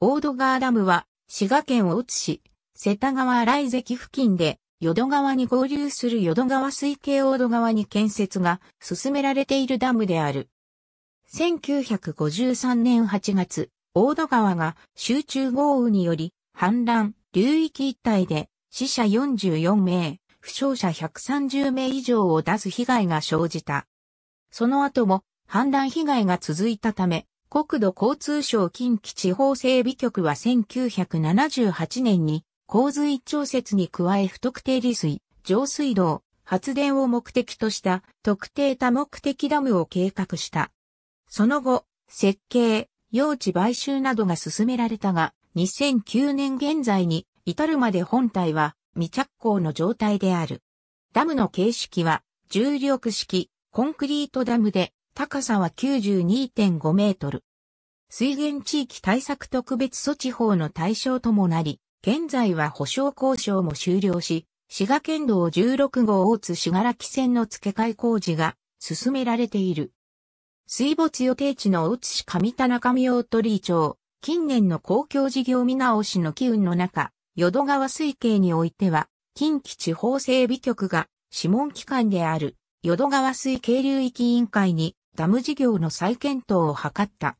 大戸川ダムは、滋賀県大津市、瀬田川来関付近で、淀川に合流する淀川水系大戸川に建設が進められているダムである。1953年8月、大戸川が集中豪雨により、氾濫、流域一帯で死者44名、負傷者130名以上を出す被害が生じた。その後も氾濫被害が続いたため、国土交通省近畿地方整備局は1978年に洪水調節に加え不特定利水、上水道、発電を目的とした特定多目的ダムを計画した。その後、設計、用地買収などが進められたが、2009年現在に至るまで本体は未着工の状態である。ダムの形式は重力式コンクリートダムで高さは92.5メートル。水源地域対策特別措置法の対象ともなり、現在は保証交渉も終了し、滋賀県道16号大津滋賀木線の付け替え工事が進められている。水没予定地の大津市上田中見大鳥居町、近年の公共事業見直しの機運の中、淀川水系においては、近畿地方整備局が諮問機関である淀川水系流域委員会にダム事業の再検討を図った。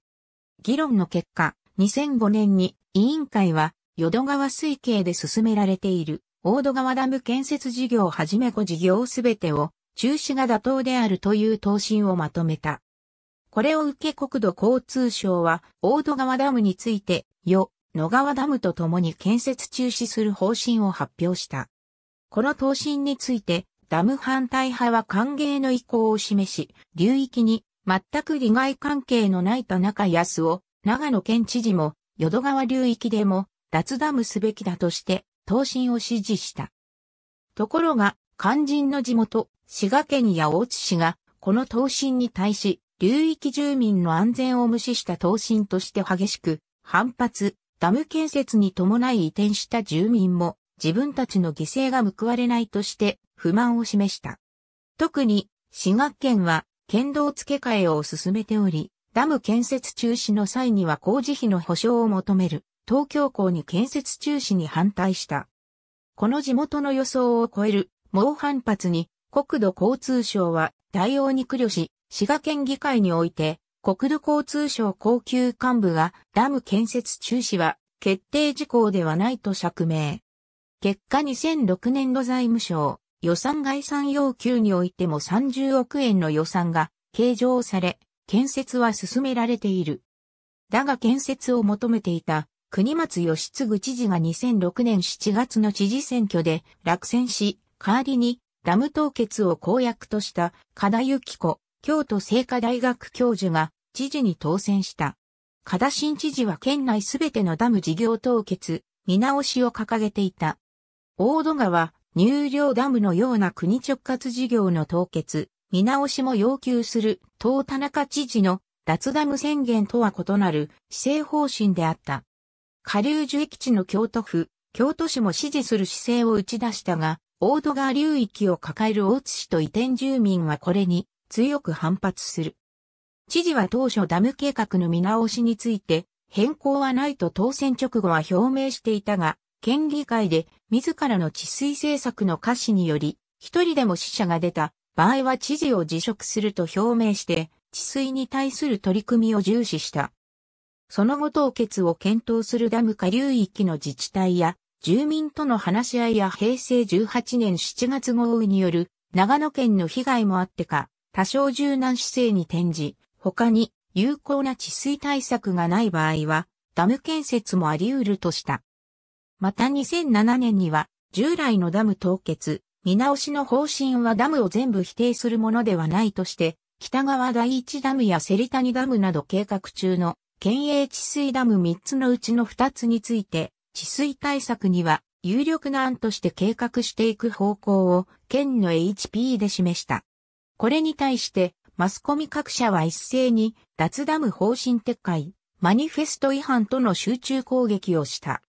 議論の結果、2005年に委員会は淀川水系で進められている大戸川ダム建設事業をはじめ5事業すべてを中止が妥当であるという答申をまとめた。これを受け国土交通省は大戸川ダムについて、よ、野川ダムと共に建設中止する方針を発表した。この答申について、ダム反対派は歓迎の意向を示し、流域に全く利害関係のない田中康夫、長野県知事も、淀川流域でも、脱ダムすべきだとして、答申を指示した。ところが、肝心の地元、滋賀県や大津市が、この答申に対し、流域住民の安全を無視した答申として激しく、反発、ダム建設に伴い移転した住民も、自分たちの犠牲が報われないとして、不満を示した。特に、滋賀県は、県道付け替えを進めており、ダム建設中止の際には工事費の保証を求める東京港に建設中止に反対した。この地元の予想を超える猛反発に国土交通省は対応に苦慮し、滋賀県議会において国土交通省高級幹部がダム建設中止は決定事項ではないと釈明。結果2006年度財務省予算概算要求においても30億円の予算が計上され、建設は進められている。だが建設を求めていた国松義次知事が2006年7月の知事選挙で落選し、代わりにダム凍結を公約とした加田幸子、京都聖火大学教授が知事に当選した。加田新知事は県内すべてのダム事業凍結、見直しを掲げていた。大戸川、入領ダムのような国直轄事業の凍結、見直しも要求する、党田中知事の脱ダム宣言とは異なる施政方針であった。下流樹液地の京都府、京都市も支持する姿勢を打ち出したが、大戸川流域を抱える大津市と移転住民はこれに強く反発する。知事は当初ダム計画の見直しについて変更はないと当選直後は表明していたが、県議会で自らの治水政策の可視により、一人でも死者が出た場合は知事を辞職すると表明して、治水に対する取り組みを重視した。その後凍結を検討するダム下流域の自治体や、住民との話し合いや平成18年7月豪雨による長野県の被害もあってか、多少柔軟姿勢に転じ、他に有効な治水対策がない場合は、ダム建設もあり得るとした。また2007年には、従来のダム凍結、見直しの方針はダムを全部否定するものではないとして、北側第一ダムやセリタニダムなど計画中の県営治水ダム3つのうちの2つについて、治水対策には有力な案として計画していく方向を県の HP で示した。これに対して、マスコミ各社は一斉に脱ダム方針撤回、マニフェスト違反との集中攻撃をした。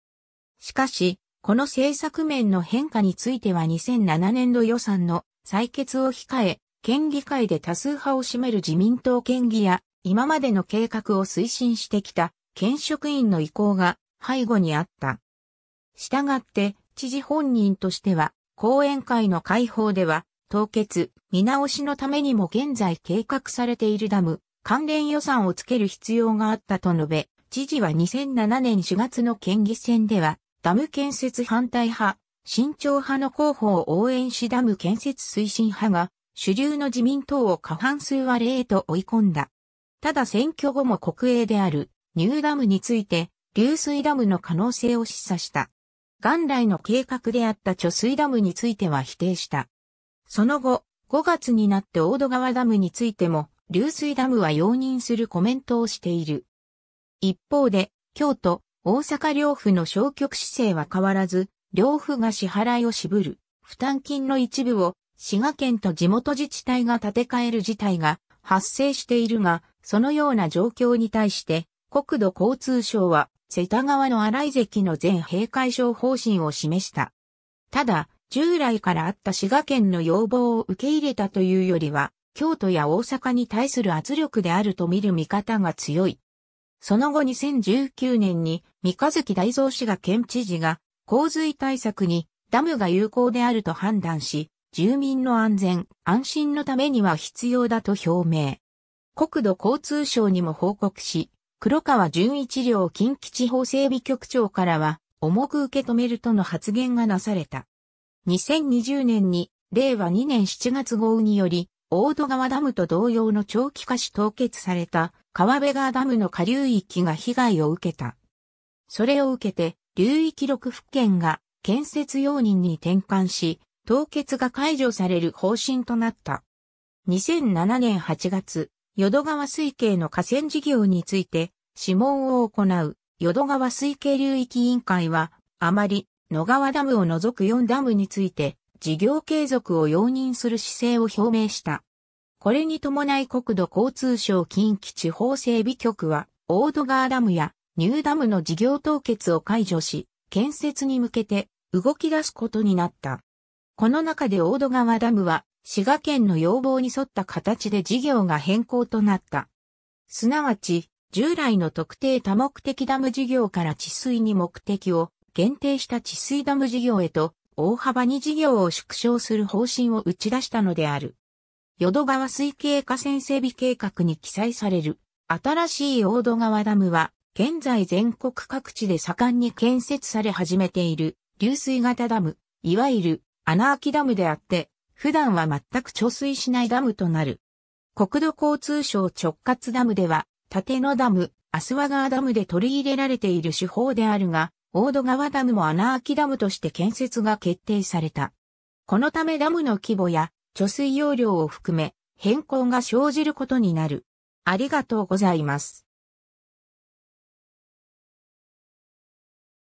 しかし、この政策面の変化については2007年度予算の採決を控え、県議会で多数派を占める自民党県議や、今までの計画を推進してきた県職員の意向が背後にあった。したがって、知事本人としては、講演会の開放では、凍結、見直しのためにも現在計画されているダム、関連予算をつける必要があったと述べ、知事は2007年4月の県議選では、ダム建設反対派、慎重派の候補を応援しダム建設推進派が主流の自民党を過半数割れへと追い込んだ。ただ選挙後も国営であるニューダムについて流水ダムの可能性を示唆した。元来の計画であった貯水ダムについては否定した。その後、5月になって大戸川ダムについても、流水ダムは容認するコメントをしている。一方で、京都、大阪両府の消極姿勢は変わらず、両府が支払いを渋る、負担金の一部を滋賀県と地元自治体が建て替える事態が発生しているが、そのような状況に対して、国土交通省は世田川の荒井関の全閉会所方針を示した。ただ、従来からあった滋賀県の要望を受け入れたというよりは、京都や大阪に対する圧力であると見る見方が強い。その後2019年に三日月大蔵氏が県知事が洪水対策にダムが有効であると判断し、住民の安全、安心のためには必要だと表明。国土交通省にも報告し、黒川純一両近畿地方整備局長からは、重く受け止めるとの発言がなされた。2020年に、令和2年7月号により、大戸川ダムと同様の長期化し凍結された川辺川ダムの下流域が被害を受けた。それを受けて、流域6府県が建設容認に転換し、凍結が解除される方針となった。2007年8月、淀川水系の河川事業について、諮問を行う淀川水系流域委員会は、あまり野川ダムを除く4ダムについて、事業継続を容認する姿勢を表明した。これに伴い国土交通省近畿地方整備局は、オドガ川ダムやニューダムの事業凍結を解除し、建設に向けて動き出すことになった。この中でオード川ダムは、滋賀県の要望に沿った形で事業が変更となった。すなわち、従来の特定多目的ダム事業から治水に目的を限定した治水ダム事業へと大幅に事業を縮小する方針を打ち出したのである。淀川水系河川整備計画に記載される、新しい大戸川ダムは、現在全国各地で盛んに建設され始めている、流水型ダム、いわゆる穴あきダムであって、普段は全く貯水しないダムとなる。国土交通省直轄ダムでは、縦野ダム、アスワガーダムで取り入れられている手法であるが、大戸川ダムも穴あきダムとして建設が決定された。このためダムの規模や貯水容量を含め変更が生じることになる。ありがとうございます。